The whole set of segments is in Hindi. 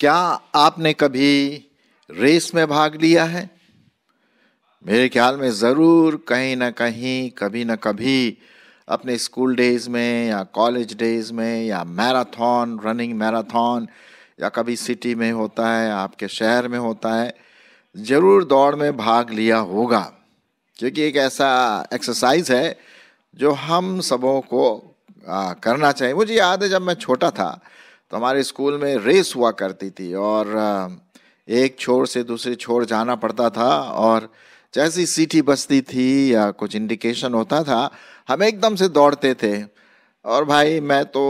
क्या आपने कभी रेस में भाग लिया है मेरे ख्याल में ज़रूर कहीं ना कहीं कभी ना कभी अपने स्कूल डेज में या कॉलेज डेज में या मैराथन रनिंग मैराथन या कभी सिटी में होता है आपके शहर में होता है ज़रूर दौड़ में भाग लिया होगा क्योंकि एक ऐसा एक्सरसाइज है जो हम सबों को आ, करना चाहिए मुझे याद है जब मैं छोटा था तो हमारे स्कूल में रेस हुआ करती थी और एक छोर से दूसरे छोर जाना पड़ता था और जैसी सीटी बजती थी या कुछ इंडिकेशन होता था हम एकदम से दौड़ते थे और भाई मैं तो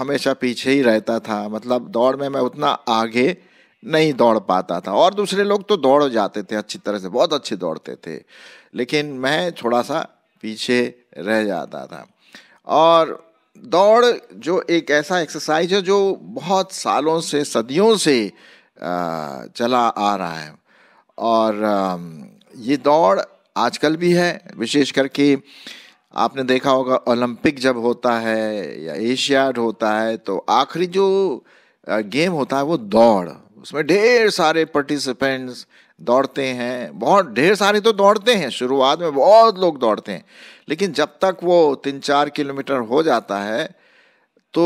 हमेशा पीछे ही रहता था मतलब दौड़ में मैं उतना आगे नहीं दौड़ पाता था और दूसरे लोग तो दौड़ जाते थे अच्छी तरह से बहुत अच्छे दौड़ते थे लेकिन मैं थोड़ा सा पीछे रह जाता था और दौड़ जो एक ऐसा एक्सरसाइज है जो बहुत सालों से सदियों से चला आ रहा है और ये दौड़ आजकल भी है विशेष करके आपने देखा होगा ओलंपिक जब होता है या एशियाड होता है तो आखिरी जो गेम होता है वो दौड़ उसमें ढेर सारे पार्टिसिपेंट्स दौड़ते हैं बहुत ढेर सारे तो दौड़ते हैं शुरुआत में बहुत लोग दौड़ते हैं लेकिन जब तक वो तीन चार किलोमीटर हो जाता है तो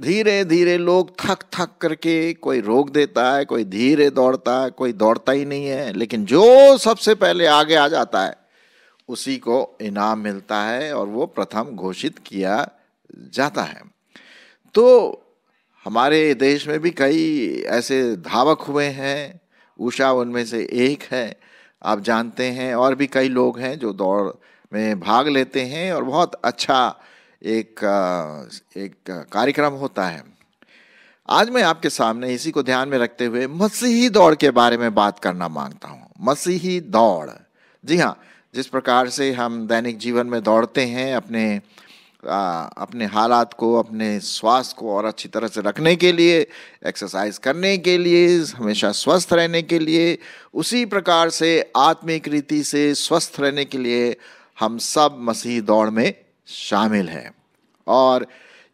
धीरे धीरे लोग थक थक करके कोई रोक देता है कोई धीरे दौड़ता है कोई दौड़ता ही नहीं है लेकिन जो सबसे पहले आगे आ जाता है उसी को इनाम मिलता है और वो प्रथम घोषित किया जाता है तो हमारे देश में भी कई ऐसे धावक हुए हैं उषा उनमें से एक है आप जानते हैं और भी कई लोग हैं जो दौड़ में भाग लेते हैं और बहुत अच्छा एक एक कार्यक्रम होता है आज मैं आपके सामने इसी को ध्यान में रखते हुए मसीही दौड़ के बारे में बात करना मांगता हूँ मसीही दौड़ जी हाँ जिस प्रकार से हम दैनिक जीवन में दौड़ते हैं अपने आ, अपने हालात को अपने स्वास्थ्य को और अच्छी तरह से रखने के लिए एक्सरसाइज करने के लिए हमेशा स्वस्थ रहने के लिए उसी प्रकार से आत्मिक रीति से स्वस्थ रहने के लिए हम सब मसीह दौड़ में शामिल हैं और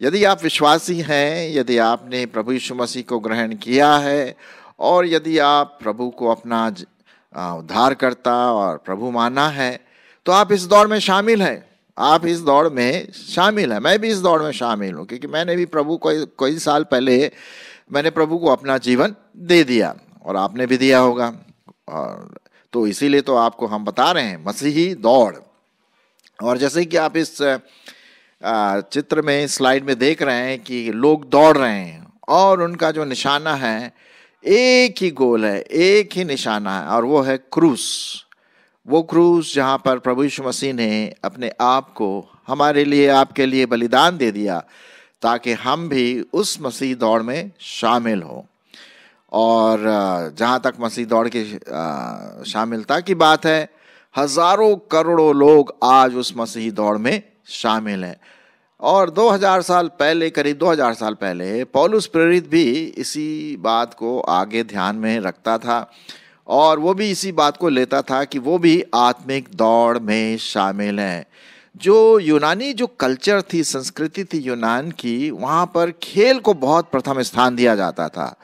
यदि आप विश्वासी हैं यदि आपने प्रभु यीशु मसीह को ग्रहण किया है और यदि आप प्रभु को अपना उद्धारकर्ता और प्रभु माना है तो आप इस दौड़ में शामिल हैं आप इस दौड़ में शामिल हैं मैं भी इस दौड़ में शामिल हूँ क्योंकि मैंने भी प्रभु कोई कई साल पहले मैंने प्रभु को अपना जीवन दे दिया और आपने भी दिया होगा और तो इसीलिए तो आपको हम बता रहे हैं मसीही दौड़ और जैसे कि आप इस चित्र में स्लाइड में देख रहे हैं कि लोग दौड़ रहे हैं और उनका जो निशाना है एक ही गोल है एक ही निशाना है और वो है क्रूस वो क्रूज़ जहाँ पर प्रभु यीशु मसीह ने अपने आप को हमारे लिए आपके लिए बलिदान दे दिया ताकि हम भी उस मसीह दौड़ में शामिल हों और जहाँ तक मसीह दौड़ के शामिलता की बात है हज़ारों करोड़ों लोग आज उस मसीह दौड़ में शामिल हैं और 2000 साल पहले करीब 2000 साल पहले पौलुस प्रेरित भी इसी बात को आगे ध्यान में रखता था और वो भी इसी बात को लेता था कि वो भी आत्मिक दौड़ में शामिल हैं जो यूनानी जो कल्चर थी संस्कृति थी यूनान की वहाँ पर खेल को बहुत प्रथम स्थान दिया जाता था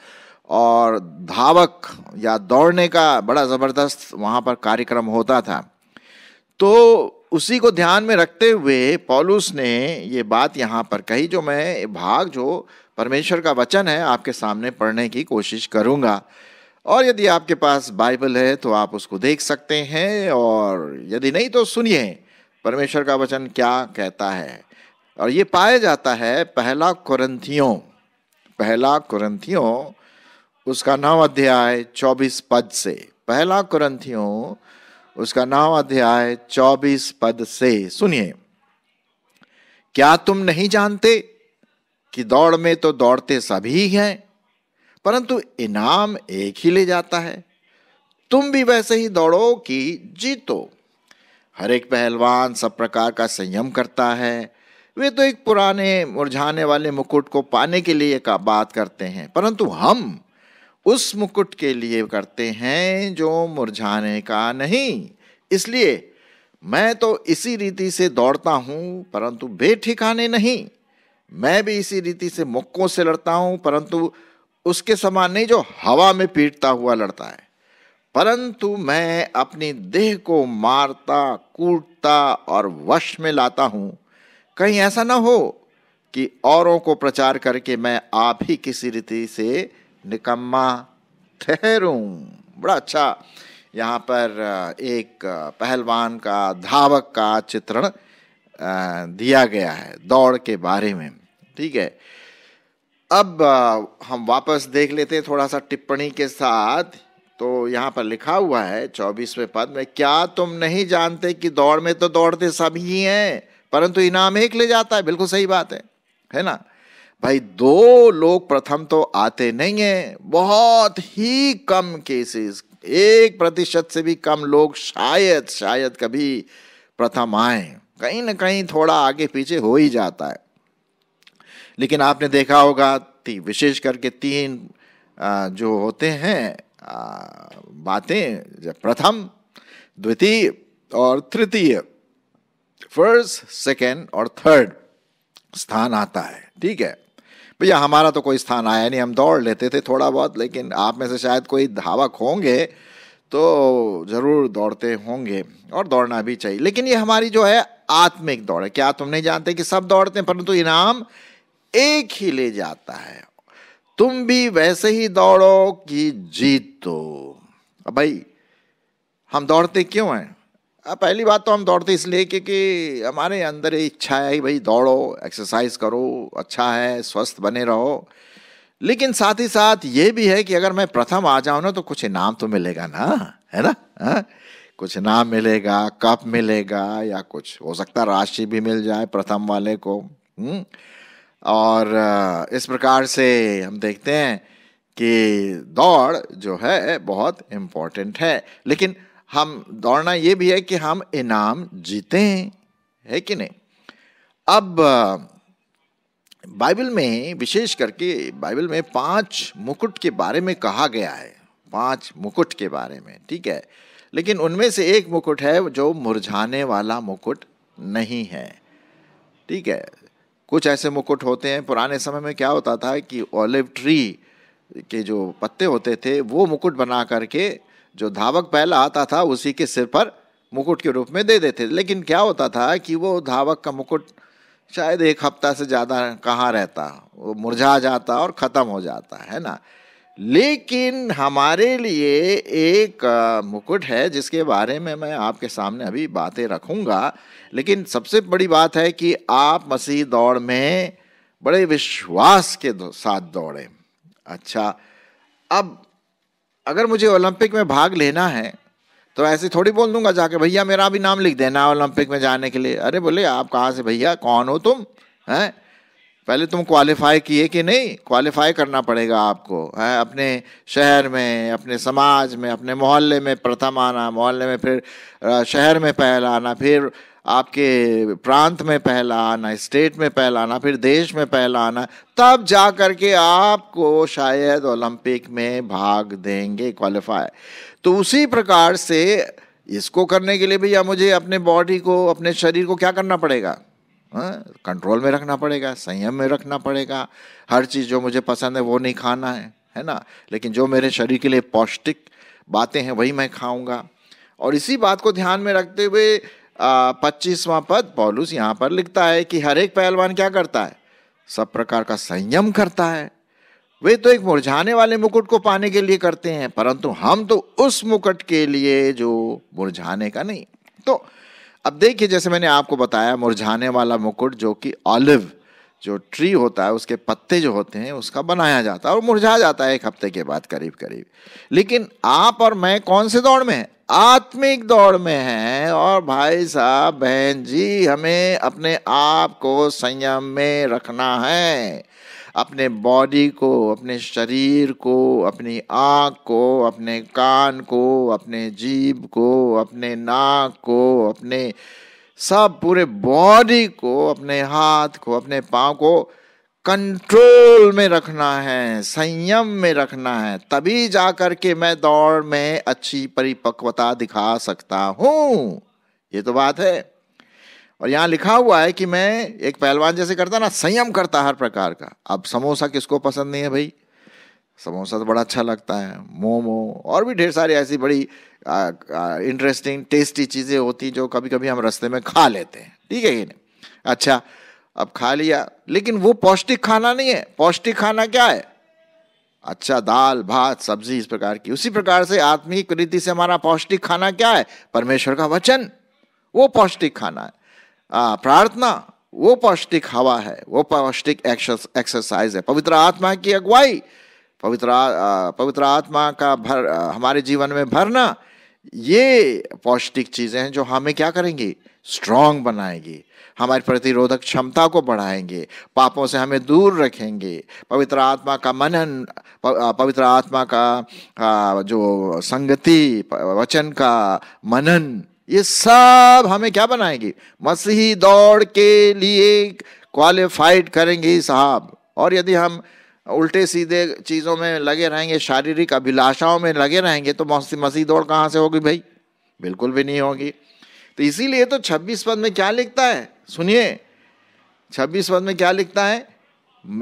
और धावक या दौड़ने का बड़ा ज़बरदस्त वहाँ पर कार्यक्रम होता था तो उसी को ध्यान में रखते हुए पॉलुस ने ये बात यहाँ पर कही जो मैं भाग जो परमेश्वर का वचन है आपके सामने पढ़ने की कोशिश करूँगा और यदि आपके पास बाइबल है तो आप उसको देख सकते हैं और यदि नहीं तो सुनिए परमेश्वर का वचन क्या कहता है और ये पाया जाता है पहला कुरंथियों पहला कुरंथियों उसका नौ अध्याय चौबीस पद से पहला कुरंथियों उसका नौ अध्याय चौबीस पद से सुनिए क्या तुम नहीं जानते कि दौड़ में तो दौड़ते सभी हैं परंतु इनाम एक ही ले जाता है तुम भी वैसे ही दौड़ो कि जीतो हर एक पहलवान सब प्रकार का संयम करता है वे तो एक पुराने मुरझाने वाले मुकुट को पाने के लिए का बात करते हैं परंतु हम उस मुकुट के लिए करते हैं जो मुरझाने का नहीं इसलिए मैं तो इसी रीति से दौड़ता हूँ परंतु बेठिकाने नहीं मैं भी इसी रीति से मुक्कों से लड़ता हूँ परंतु उसके समान नहीं जो हवा में पीटता हुआ लड़ता है परंतु मैं अपनी देह को मारता कूटता और वश में लाता हूं कहीं ऐसा ना हो कि औरों को प्रचार करके मैं आप ही किसी रीति से निकम्मा ठहरू बड़ा अच्छा यहाँ पर एक पहलवान का धावक का चित्रण दिया गया है दौड़ के बारे में ठीक है अब हम वापस देख लेते हैं थोड़ा सा टिप्पणी के साथ तो यहाँ पर लिखा हुआ है चौबीसवें पद में क्या तुम नहीं जानते कि दौड़ में तो दौड़ते सभी हैं परंतु इनाम एक ले जाता है बिल्कुल सही बात है है ना भाई दो लोग प्रथम तो आते नहीं हैं बहुत ही कम केसेस एक प्रतिशत से भी कम लोग शायद शायद कभी प्रथम आए कहीं ना कहीं थोड़ा आगे पीछे हो ही जाता है लेकिन आपने देखा होगा विशेष करके तीन जो होते हैं बातें प्रथम द्वितीय और तृतीय फर्स्ट सेकेंड और थर्ड स्थान आता है ठीक है भैया हमारा तो कोई स्थान आया नहीं हम दौड़ लेते थे थोड़ा बहुत लेकिन आप में से शायद कोई धावक होंगे तो ज़रूर दौड़ते होंगे और दौड़ना भी चाहिए लेकिन ये हमारी जो है आत्मिक दौड़ है क्या तुम नहीं जानते कि सब दौड़ते हैं परंतु इनाम एक ही ले जाता है तुम भी वैसे ही दौड़ो कि जीतो अब भाई हम दौड़ते क्यों हैं अब पहली बात तो हम दौड़ते इसलिए क्योंकि हमारे अंदर इच्छा है भाई दौड़ो एक्सरसाइज करो अच्छा है स्वस्थ बने रहो लेकिन साथ ही साथ ये भी है कि अगर मैं प्रथम आ जाऊँ ना तो कुछ इनाम तो मिलेगा ना है ना हा? कुछ इनाम मिलेगा कप मिलेगा या कुछ हो सकता है राशि भी मिल जाए प्रथम वाले को हुँ? हम्म? और इस प्रकार से हम देखते हैं कि दौड़ जो है बहुत इम्पॉर्टेंट है लेकिन हम दौड़ना ये भी है कि हम इनाम जीतें है कि नहीं अब बाइबल में विशेष करके बाइबल में पांच मुकुट के बारे में कहा गया है पांच मुकुट के बारे में ठीक है लेकिन उनमें से एक मुकुट है जो मुरझाने वाला मुकुट नहीं है ठीक है कुछ ऐसे मुकुट होते हैं पुराने समय में क्या होता था कि ओलिव ट्री के जो पत्ते होते थे वो मुकुट बना करके जो धावक पहला आता था उसी के सिर पर मुकुट के रूप में दे देते थे लेकिन क्या होता था कि वो धावक का मुकुट शायद एक हफ्ता से ज़्यादा कहाँ रहता वो मुरझा जाता और ख़त्म हो जाता है ना लेकिन हमारे लिए एक मुकुट है जिसके बारे में मैं आपके सामने अभी बातें रखूंगा लेकिन सबसे बड़ी बात है कि आप मसीह दौड़ में बड़े विश्वास के साथ दौड़े अच्छा अब अगर मुझे ओलंपिक में भाग लेना है तो ऐसे थोड़ी बोल दूंगा जाके भैया मेरा भी नाम लिख देना ओलंपिक में जाने के लिए अरे बोले आप कहाँ से भैया कौन हो तुम हैं पहले तुम क्वालिफाई किए कि नहीं क्वालिफाई करना पड़ेगा आपको है अपने शहर में अपने समाज में अपने मोहल्ले में प्रथम आना मोहल्ले में फिर शहर में पहला आना फिर आपके प्रांत में पहला आना स्टेट में पहला आना फिर देश में पहला आना तब जा कर के आपको शायद ओलंपिक में भाग देंगे क्वालिफाई तो उसी प्रकार से इसको करने के लिए भैया मुझे अपने बॉडी को अपने शरीर को क्या करना पड़ेगा कंट्रोल हाँ, में रखना पड़ेगा संयम में रखना पड़ेगा हर चीज़ जो मुझे पसंद है वो नहीं खाना है है ना लेकिन जो मेरे शरीर के लिए पौष्टिक बातें हैं वही मैं खाऊंगा और इसी बात को ध्यान में रखते हुए पच्चीसवां पद पॉलुस यहाँ पर लिखता है कि हर एक पहलवान क्या करता है सब प्रकार का संयम करता है वे तो एक मुरझाने वाले मुकुट को पाने के लिए करते हैं परंतु हम तो उस मुकुट के लिए जो मुरझाने का नहीं तो अब देखिए जैसे मैंने आपको बताया मुरझाने वाला मुकुट जो कि ऑलिव जो ट्री होता है उसके पत्ते जो होते हैं उसका बनाया जाता है और मुरझा जाता है एक हफ्ते के बाद करीब करीब लेकिन आप और मैं कौन से दौड़ में है आत्मिक दौड़ में है और भाई साहब बहन जी हमें अपने आप को संयम में रखना है अपने बॉडी को अपने शरीर को अपनी आँख को अपने कान को अपने जीभ को अपने नाक को अपने सब पूरे बॉडी को अपने हाथ को अपने पाँव को कंट्रोल में रखना है संयम में रखना है तभी जा कर के मैं दौड़ में अच्छी परिपक्वता दिखा सकता हूँ ये तो बात है और यहाँ लिखा हुआ है कि मैं एक पहलवान जैसे करता ना संयम करता हर प्रकार का अब समोसा किसको पसंद नहीं है भाई समोसा तो बड़ा अच्छा लगता है मोमो और भी ढेर सारी ऐसी बड़ी इंटरेस्टिंग टेस्टी चीज़ें होती जो कभी कभी हम रस्ते में खा लेते हैं ठीक है कि नहीं अच्छा अब खा लिया लेकिन वो पौष्टिक खाना नहीं है पौष्टिक खाना क्या है अच्छा दाल भात सब्जी इस प्रकार की उसी प्रकार से आत्मिक रीति से हमारा पौष्टिक खाना क्या है परमेश्वर का वचन वो पौष्टिक खाना है प्रार्थना वो पौष्टिक हवा है वो पौष्टिक एक्सरसाइज है पवित्र आत्मा की अगुवाई पवित्र पवित्र आत्मा का भर हमारे जीवन में भरना ये पौष्टिक चीज़ें हैं जो हमें क्या करेंगी स्ट्रांग बनाएगी हमारी प्रतिरोधक क्षमता को बढ़ाएंगे पापों से हमें दूर रखेंगे पवित्र आत्मा का मनन पवित्र आत्मा का जो संगति वचन का मनन ये सब हमें क्या बनाएगी मसीही दौड़ के लिए क्वालिफाइड करेंगे साहब और यदि हम उल्टे सीधे चीज़ों में लगे रहेंगे शारीरिक अभिलाषाओं में लगे रहेंगे तो मसीह दौड़ कहाँ से होगी भाई बिल्कुल भी नहीं होगी तो इसीलिए तो 26 पद में क्या लिखता है सुनिए 26 पद में क्या लिखता है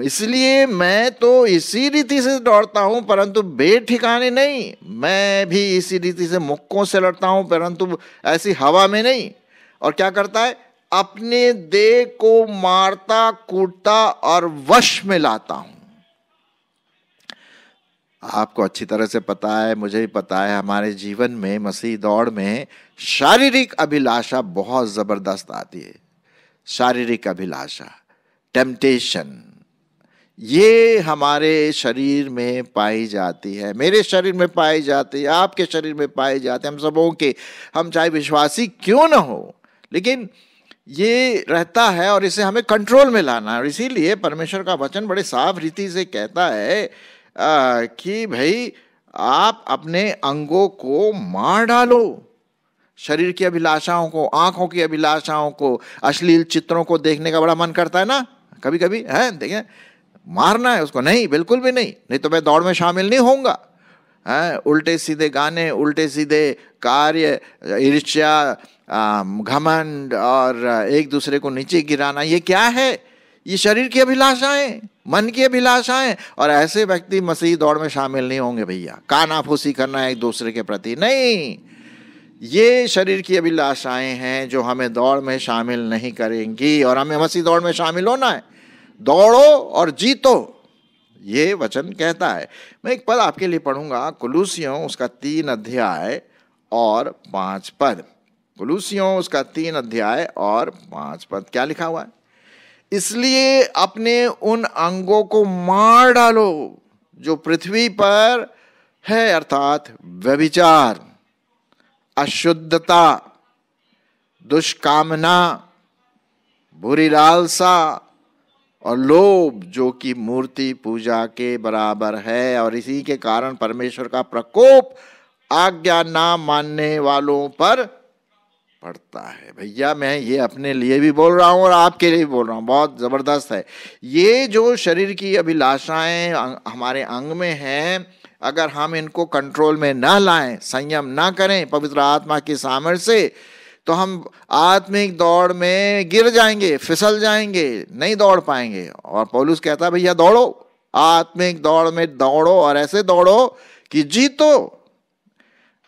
इसलिए मैं तो इसी रीति से दौड़ता हूँ परंतु बेठिकाने नहीं मैं भी इसी रीति से मुक्कों से लड़ता हूँ परंतु ऐसी हवा में नहीं और क्या करता है अपने देह को मारता कूटता और वश में लाता हूं आपको अच्छी तरह से पता है मुझे भी पता है हमारे जीवन में मसीह दौड़ में शारीरिक अभिलाषा बहुत ज़बरदस्त आती है शारीरिक अभिलाषा टेम्पटेशन ये हमारे शरीर में पाई जाती है मेरे शरीर में पाई जाती है आपके शरीर में पाई जाती है हम सबों के हम चाहे विश्वासी क्यों ना हो लेकिन ये रहता है और इसे हमें कंट्रोल में लाना है और इसीलिए परमेश्वर का वचन बड़े साफ रीति से कहता है आ, कि भाई आप अपने अंगों को मार डालो शरीर की अभिलाषाओं को आंखों की अभिलाषाओं को अश्लील चित्रों को देखने का बड़ा मन करता है ना कभी कभी है देखें मारना है उसको नहीं बिल्कुल भी नहीं नहीं तो मैं दौड़ में शामिल नहीं होऊंगा हैं हाँ, उल्टे सीधे गाने उल्टे सीधे कार्य ईर्ष्या घमंड और एक दूसरे को नीचे गिराना ये क्या है ये शरीर की अभिलाषाएं मन की अभिलाषाएं और ऐसे व्यक्ति मसीह दौड़ में शामिल नहीं होंगे भैया कानाफूसी करना एक दूसरे के प्रति नहीं ये शरीर की अभिलाषाएं हैं जो हमें दौड़ में शामिल नहीं करेंगी और हमें मसीह दौड़ में शामिल होना है दौड़ो और जीतो ये वचन कहता है मैं एक पद आपके लिए पढ़ूंगा कुलूसियों उसका तीन अध्याय और पांच पद कुलूसियों उसका तीन अध्याय और पांच पद क्या लिखा हुआ है इसलिए अपने उन अंगों को मार डालो जो पृथ्वी पर है अर्थात व्यभिचार अशुद्धता दुष्कामना बुरी लालसा और लोभ जो कि मूर्ति पूजा के बराबर है और इसी के कारण परमेश्वर का प्रकोप आज्ञा ना मानने वालों पर पड़ता है भैया मैं ये अपने लिए भी बोल रहा हूँ और आपके लिए भी बोल रहा हूँ बहुत ज़बरदस्त है ये जो शरीर की अभिलाषाएं अं, हमारे अंग में हैं अगर हम इनको कंट्रोल में ना लाएं संयम ना करें पवित्र आत्मा के सामर्थ्य तो हम आत्मिक दौड़ में गिर जाएंगे फिसल जाएंगे नहीं दौड़ पाएंगे और पोलूस कहता है भैया दौड़ो आत्मिक दौड़ में दौड़ो और ऐसे दौड़ो कि जीतो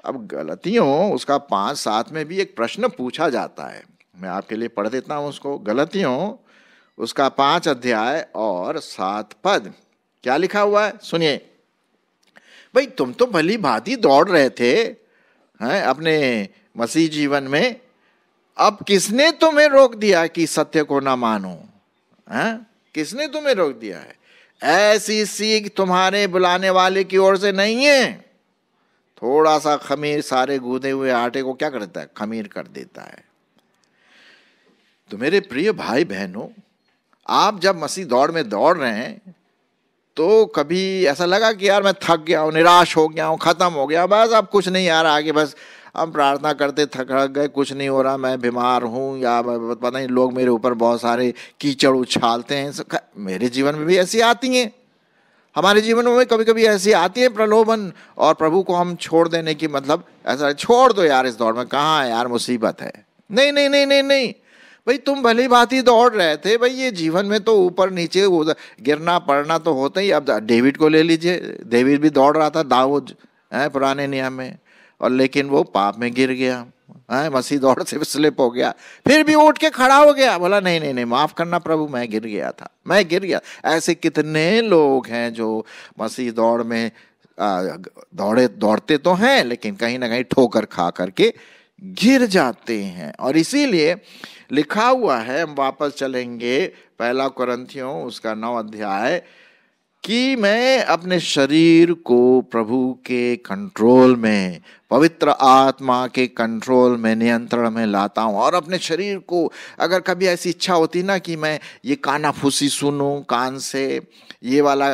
अब गलतियों उसका पांच सात में भी एक प्रश्न पूछा जाता है मैं आपके लिए पढ़ देता हूं उसको गलतियों उसका पांच अध्याय और सात पद क्या लिखा हुआ है सुनिए भाई तुम तो भली भांति दौड़ रहे थे हैं अपने मसीह जीवन में अब किसने तुम्हें रोक दिया कि सत्य को ना मानो है किसने तुम्हें रोक दिया है ऐसी सीख तुम्हारे बुलाने वाले की ओर से नहीं है थोड़ा सा खमीर सारे गूदे हुए आटे को क्या करता है खमीर कर देता है तो मेरे प्रिय भाई बहनों आप जब मसीह दौड़ में दौड़ रहे हैं तो कभी ऐसा लगा कि यार मैं थक गया हूं निराश हो गया हूं ख़त्म हो गया बस अब कुछ नहीं यार आगे बस हम प्रार्थना करते थक गए कुछ नहीं हो रहा मैं बीमार हूँ या पता नहीं लोग मेरे ऊपर बहुत सारे कीचड़ उछालते हैं मेरे जीवन में भी ऐसी आती हैं हमारे जीवन में कभी कभी ऐसी आती है प्रलोभन और प्रभु को हम छोड़ देने की मतलब ऐसा छोड़ दो यार इस दौड़ में कहाँ है यार मुसीबत है नहीं नहीं नहीं नहीं नहीं भाई तुम भली ही दौड़ रहे थे भाई ये जीवन में तो ऊपर नीचे गिरना पड़ना तो होता ही अब डेविड को ले लीजिए डेविड भी दौड़ रहा था दाऊद है पुराने नियम में और लेकिन वो पाप में गिर गया हाँ मसीह दौड़ से स्लिप हो गया फिर भी उठ के खड़ा हो गया बोला नहीं नहीं नहीं माफ़ करना प्रभु मैं गिर गया था मैं गिर गया ऐसे कितने लोग हैं जो मसीह दौड़ में दौड़े दौड़ते तो हैं लेकिन कहीं ना कहीं ठोकर खा करके गिर जाते हैं और इसीलिए लिखा हुआ है हम वापस चलेंगे पहला क्रंथियों उसका नौ अध्याय कि मैं अपने शरीर को प्रभु के कंट्रोल में पवित्र आत्मा के कंट्रोल में नियंत्रण में लाता हूँ और अपने शरीर को अगर कभी ऐसी इच्छा होती ना कि मैं ये काना फूसी सुनूँ कान से ये वाला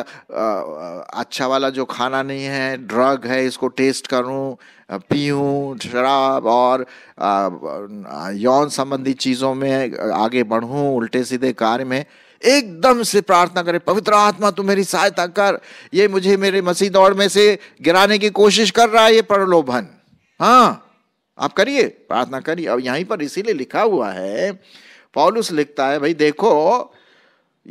अच्छा वाला जो खाना नहीं है ड्रग है इसको टेस्ट करूँ पीऊँ शराब और यौन संबंधी चीज़ों में आगे बढ़ूँ उल्टे सीधे कार्य में एकदम से प्रार्थना करें पवित्र आत्मा तू मेरी सहायता कर ये मुझे मेरे मसीह दौड़ में से गिराने की कोशिश कर रहा है ये प्रलोभन हाँ आप करिए प्रार्थना करिए अब यहीं पर इसीलिए लिखा हुआ है पॉलुस लिखता है भाई देखो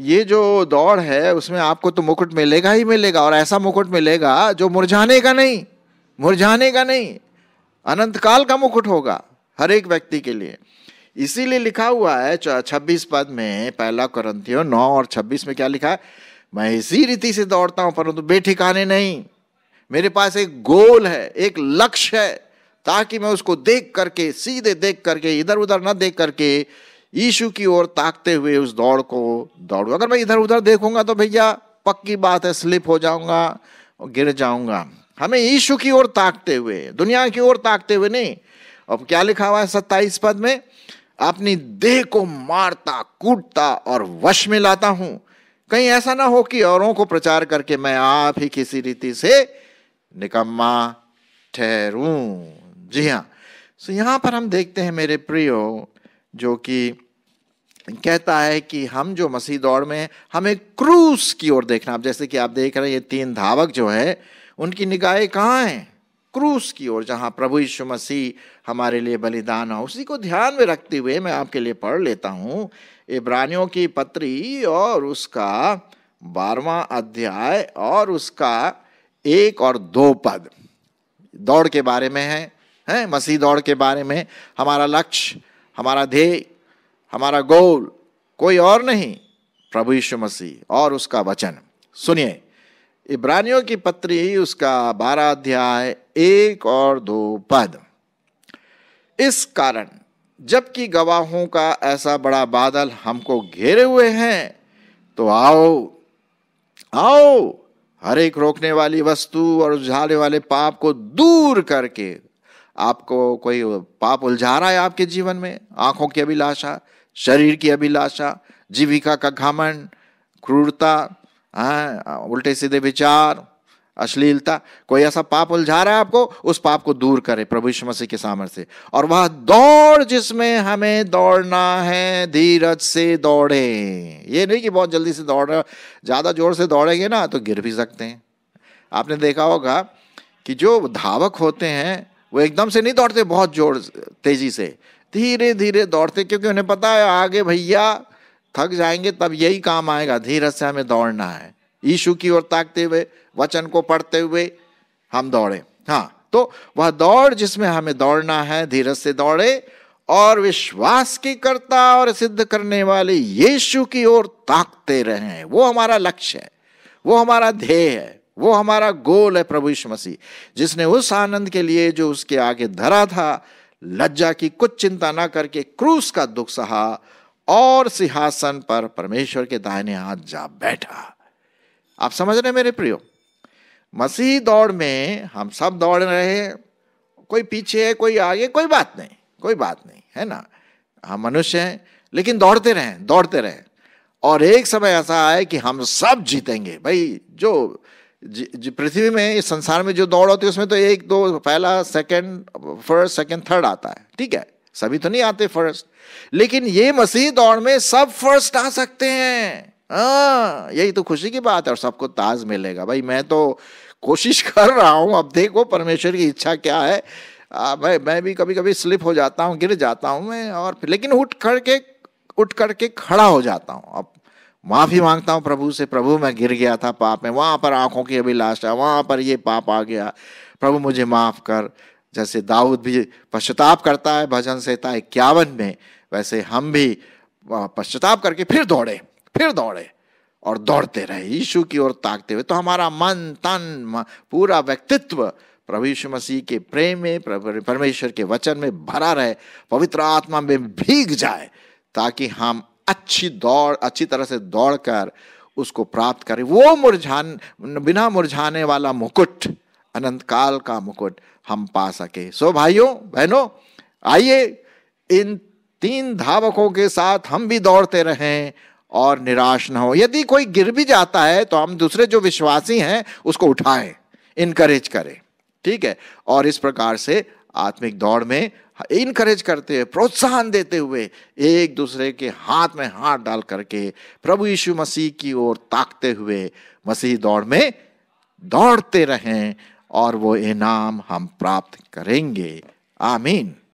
ये जो दौड़ है उसमें आपको तो मुकुट मिलेगा ही मिलेगा और ऐसा मुकुट मिलेगा जो मुरझाने का नहीं मुरझाने का नहीं अनंत काल का मुकुट होगा हर एक व्यक्ति के लिए इसीलिए लिखा हुआ है छब्बीस पद में पहला करंथियो नौ और छब्बीस में क्या लिखा है मैं इसी रीति से दौड़ता हूं परंतु बेठिकाने नहीं मेरे पास एक गोल है एक लक्ष्य है ताकि मैं उसको देख करके सीधे देख करके इधर उधर ना देख करके ईशु की ओर ताकते हुए उस दौड़ को दौड़ू अगर मैं इधर उधर देखूंगा तो भैया पक्की बात है स्लिप हो जाऊंगा और गिर जाऊंगा हमें ईशु की ओर ताकते हुए दुनिया की ओर ताकते हुए नहीं अब क्या लिखा हुआ है सत्ताईस पद में अपनी देह को मारता कूटता और वश में लाता हूं कहीं ऐसा ना हो कि औरों को प्रचार करके मैं आप ही किसी रीति से निकम्मा ठहरू जी हाँ सो यहां पर हम देखते हैं मेरे प्रियो जो कि कहता है कि हम जो मसीह दौड़ में हमें क्रूस की ओर देखना आप जैसे कि आप देख रहे हैं ये तीन धावक जो है उनकी निगाहें कहाँ हैं क्रूस की ओर जहाँ प्रभु यीशु मसीह हमारे लिए बलिदान हो उसी को ध्यान में रखते हुए मैं आपके लिए पढ़ लेता हूँ इब्रानियों की पत्री और उसका बारवा अध्याय और उसका एक और दो पद दौड़ के बारे में है हैं मसीह दौड़ के बारे में हमारा लक्ष्य हमारा ध्येय हमारा गोल कोई और नहीं प्रभु यीशु मसीह और उसका वचन सुनिए इब्रानियों की पत्री उसका बारह अध्याय एक और दो पद इस कारण जबकि गवाहों का ऐसा बड़ा बादल हमको घेरे हुए हैं तो आओ आओ हर एक रोकने वाली वस्तु और उलझाने वाले पाप को दूर करके आपको कोई पाप उलझा रहा है आपके जीवन में आंखों की अभिलाषा शरीर की अभिलाषा जीविका का घमंड क्रूरता हाँ, हाँ उल्टे सीधे विचार अश्लीलता कोई ऐसा पाप उलझा रहा है आपको उस पाप को दूर करें प्रभु यीशु मसीह के सामर्थ्य और वह दौड़ जिसमें हमें दौड़ना है धीरज से दौड़े ये नहीं कि बहुत जल्दी से दौड़ रहे ज़्यादा जोर से दौड़ेंगे ना तो गिर भी सकते हैं आपने देखा होगा कि जो धावक होते हैं वो एकदम से नहीं दौड़ते बहुत जोर तेज़ी से धीरे धीरे दौड़ते क्योंकि उन्हें पता है आगे भैया थक जाएंगे तब यही काम आएगा धीरज से हमें दौड़ना है यीशु की ओर ताकते हुए वचन को पढ़ते हुए हम दौड़े हाँ तो वह दौड़ जिसमें हमें दौड़ना है धीरज से दौड़े और विश्वास की करता और सिद्ध करने वाले यीशु की ओर ताकते रहे वो हमारा लक्ष्य है वो हमारा ध्येय है वो हमारा गोल है प्रभु यीशु मसीह जिसने उस आनंद के लिए जो उसके आगे धरा था लज्जा की कुछ चिंता ना करके क्रूस का दुख सहा और सिंहासन पर परमेश्वर के दाहिने हाथ जा बैठा आप समझ रहे मेरे प्रियो मसीह दौड़ में हम सब दौड़ रहे कोई पीछे है कोई आगे कोई बात नहीं कोई बात नहीं है ना हम मनुष्य हैं लेकिन दौड़ते रहें दौड़ते रहें और एक समय ऐसा आए कि हम सब जीतेंगे भाई जो पृथ्वी में इस संसार में जो दौड़ होती है उसमें तो एक दो पहला सेकंड फर्स्ट सेकंड थर्ड आता है ठीक है सभी तो नहीं आते फर्स्ट लेकिन ये मसीह दौड़ में सब फर्स्ट आ सकते हैं हाँ, यही तो खुशी की बात है और सबको ताज मिलेगा भाई मैं तो कोशिश कर रहा हूँ अब देखो परमेश्वर की इच्छा क्या है आ, मैं मैं भी कभी कभी स्लिप हो जाता हूँ गिर जाता हूँ मैं और लेकिन उठ करके उठ करके खड़ा हो जाता हूँ अब माफ़ी मांगता हूँ प्रभु से प्रभु मैं गिर गया था पाप में वहाँ पर आँखों की अभिलाषा वहाँ पर ये पाप आ गया प्रभु मुझे माफ़ कर जैसे दाऊद भी पश्चाताप करता है भजन संहिता इक्यावन में वैसे हम भी पश्चाताप करके फिर दौड़े फिर दौड़े और दौड़ते रहे यीशु की ओर ताकते हुए तो हमारा मन तन पूरा व्यक्तित्व प्रभु यीशु मसीह के प्रेम में परमेश्वर के वचन में भरा रहे पवित्र आत्मा में भीग जाए ताकि हम अच्छी दौड़ अच्छी तरह से दौड़कर उसको प्राप्त करें वो मुरझान बिना मुरझाने वाला मुकुट अनंत काल का मुकुट हम पा सके सो भाइयों बहनों आइए इन तीन धावकों के साथ हम भी दौड़ते रहें और निराश ना हो यदि कोई गिर भी जाता है तो हम दूसरे जो विश्वासी हैं उसको उठाएं इनकरेज करें ठीक है और इस प्रकार से आत्मिक दौड़ में इनकरेज करते हुए प्रोत्साहन देते हुए एक दूसरे के हाथ में हाथ डाल करके प्रभु यीशु मसीह की ओर ताकते हुए मसीह दौड़ में दौड़ते रहें और वो इनाम हम प्राप्त करेंगे आमीन